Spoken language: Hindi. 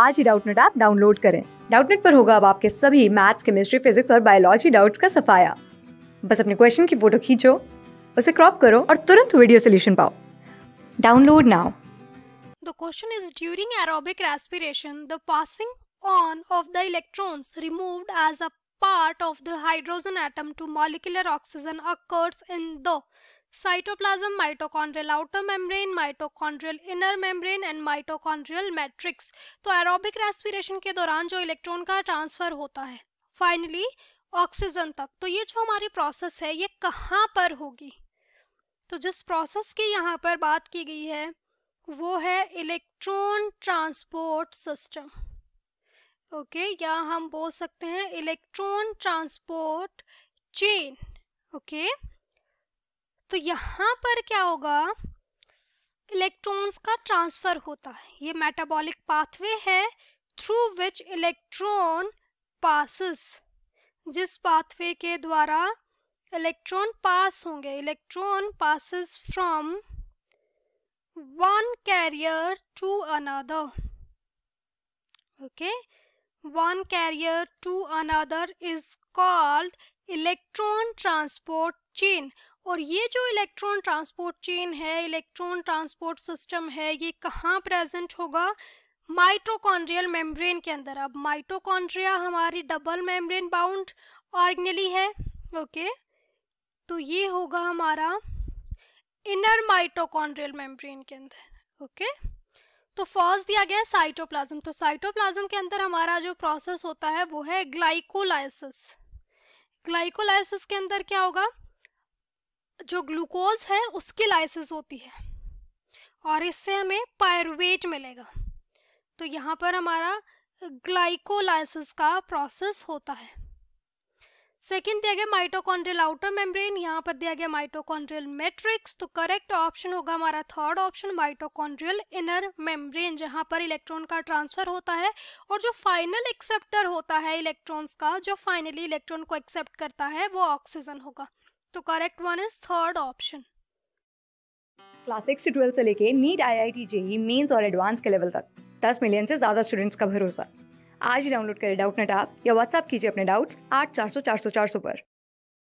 आज ही डाउटनेट ऐप डाउनलोड करें डाउटनेट पर होगा अब आपके सभी मैथ्स केमिस्ट्री फिजिक्स और बायोलॉजी डाउट्स का सफाया बस अपने क्वेश्चन की फोटो खींचो उसे क्रॉप करो और तुरंत वीडियो सोल्यूशन पाओ download now The question is during aerobic respiration, the passing on of the electrons removed as a part of the hydrogen atom to molecular oxygen occurs in the cytoplasm mitochondrial outer membrane mitochondrial inner membrane and mitochondrial matrix तो एरोबिक रेस्पिरेशन के दौरान जो इलेक्ट्रॉन का ट्रांसफर होता है फाइनली ऑक्सीजन तक तो ये जो हमारी प्रोसेस है ये कहाँ पर होगी तो जिस प्रोसेस की यहाँ पर बात की गई है वो है इलेक्ट्रॉन ट्रांसपोर्ट सिस्टम ओके या हम बोल सकते हैं electron transport chain okay okay? तो यहाँ पर क्या होगा इलेक्ट्रॉन्स का ट्रांसफर होता है ये मेटाबॉलिक पाथवे है थ्रू विच इलेक्ट्रॉन पासिस जिस पाथवे के द्वारा इलेक्ट्रॉन पास होंगे electron passes from one carrier to another okay one carrier to another is called electron transport chain और ये जो इलेक्ट्रॉन ट्रांसपोर्ट चेन है इलेक्ट्रॉन ट्रांसपोर्ट सिस्टम है ये कहाँ प्रेजेंट होगा माइटोकॉन्ड्रियल मेम्ब्रेन के अंदर अब माइटोकॉन्ड्रिया हमारी डबल मेम्ब्रेन बाउंड ऑर्गेनली है ओके okay? तो ये होगा हमारा इनर माइटोकॉन्ड्रियल मेम्ब्रेन के अंदर ओके okay? तो फर्स्ट दिया गया है साइटोप्लाज्म तो साइटोप्लाज्म के अंदर हमारा जो प्रोसेस होता है वो है ग्लाइकोलाइसिस ग्लाइकोलाइसिस के अंदर क्या होगा जो ग्लूकोज है उसकी लाइसिस होती है और इससे हमें पायरुवेट मिलेगा तो यहाँ पर हमारा ग्लाइकोलाइसिस का प्रोसेस होता है सेकेंड दिया गया माइटोकॉन्ड्रियल आउटर मेम्ब्रेन यहाँ पर दिया गया माइटोकॉन्ड्रियल मैट्रिक्स तो करेक्ट ऑप्शन होगा हमारा third option mitochondrial inner membrane जहाँ पर इलेक्ट्रॉन का ट्रांसफर होता है और जो फाइनल एक्सेप्टर होता है इलेक्ट्रॉन्स का जो फाइनली इलेक्ट्रॉन को एक्सेप्ट करता है वो ऑक्सीजन होगा तो correct one is third option class six से ट्वेल्थ से लेके NEET I I T JEE Mains और एडवांस के लेवल तक दस मिलियन से ज्यादा स्टूडेंट्स का भरोसा आज ही डाउनलोड करें डाउट नेट आप या व्हाट्सअप कीजिए अपने डाउट्स आठ चार सौ चार सौ चार सौ पर